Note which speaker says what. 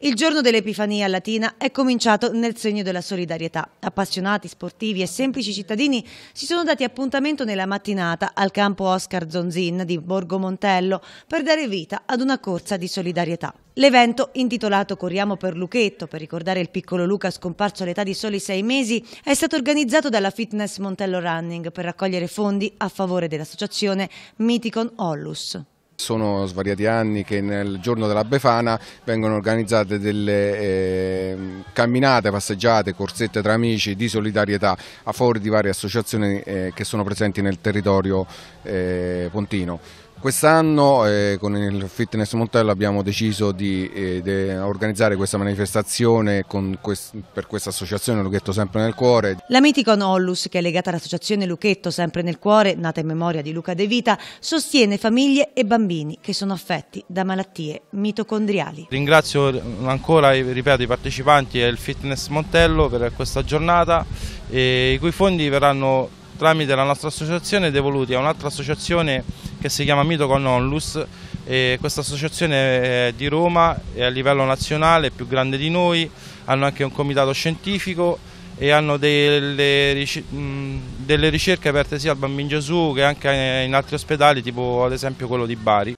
Speaker 1: Il giorno dell'Epifania latina è cominciato nel segno della solidarietà. Appassionati, sportivi e semplici cittadini si sono dati appuntamento nella mattinata al campo Oscar Zonzin di Borgo Montello per dare vita ad una corsa di solidarietà. L'evento, intitolato Corriamo per Luchetto, per ricordare il piccolo Luca scomparso all'età di soli sei mesi, è stato organizzato dalla Fitness Montello Running per raccogliere fondi a favore dell'associazione Miticon Ollus.
Speaker 2: Sono svariati anni che nel giorno della Befana vengono organizzate delle eh, camminate, passeggiate, corsette tra amici di solidarietà a favore di varie associazioni eh, che sono presenti nel territorio eh, pontino. Quest'anno eh, con il Fitness Montello abbiamo deciso di, eh, di organizzare questa manifestazione quest per questa associazione Luchetto Sempre nel Cuore.
Speaker 1: La Miticon Ollus, che è legata all'associazione Luchetto Sempre nel Cuore, nata in memoria di Luca De Vita, sostiene famiglie e bambini che sono affetti da malattie mitocondriali.
Speaker 3: Ringrazio ancora ripeto, i partecipanti e il Fitness Montello per questa giornata, i cui fondi verranno tramite la nostra associazione devoluti a un'altra associazione che si chiama Mito con Onlus questa associazione è di Roma è a livello nazionale, è più grande di noi, hanno anche un comitato scientifico e hanno delle, delle ricerche aperte sia al Bambino Gesù che anche in altri ospedali tipo ad esempio quello di Bari.